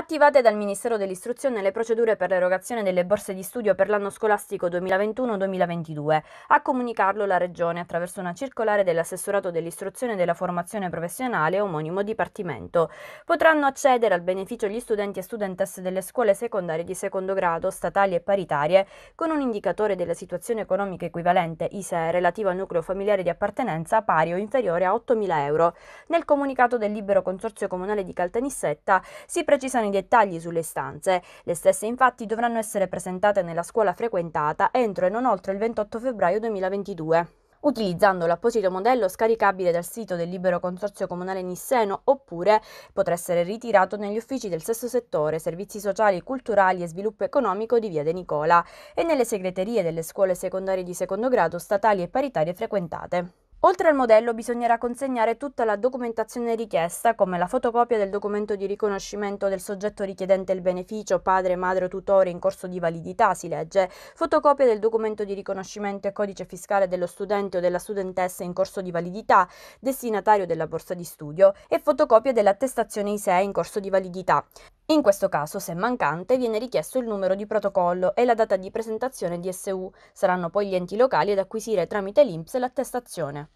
Attivate dal Ministero dell'Istruzione le procedure per l'erogazione delle borse di studio per l'anno scolastico 2021-2022. A comunicarlo la Regione attraverso una circolare dell'assessorato dell'istruzione e della formazione professionale omonimo dipartimento. Potranno accedere al beneficio gli studenti e studentesse delle scuole secondarie di secondo grado, statali e paritarie, con un indicatore della situazione economica equivalente ISE, relativo al nucleo familiare di appartenenza pari o inferiore a 8.000 euro. Nel comunicato del Libero Consorzio Comunale di Caltanissetta si precisano i dettagli sulle stanze. Le stesse infatti dovranno essere presentate nella scuola frequentata entro e non oltre il 28 febbraio 2022 utilizzando l'apposito modello scaricabile dal sito del libero consorzio comunale Nisseno oppure potrà essere ritirato negli uffici del sesto settore, servizi sociali, culturali e sviluppo economico di Via De Nicola e nelle segreterie delle scuole secondarie di secondo grado statali e paritarie frequentate. Oltre al modello bisognerà consegnare tutta la documentazione richiesta, come la fotocopia del documento di riconoscimento del soggetto richiedente il beneficio, padre, madre o tutore in corso di validità, si legge, fotocopia del documento di riconoscimento e codice fiscale dello studente o della studentessa in corso di validità, destinatario della borsa di studio, e fotocopia dell'attestazione ISEE in corso di validità. In questo caso, se mancante, viene richiesto il numero di protocollo e la data di presentazione di SU. Saranno poi gli enti locali ad acquisire tramite l'INPS l'attestazione.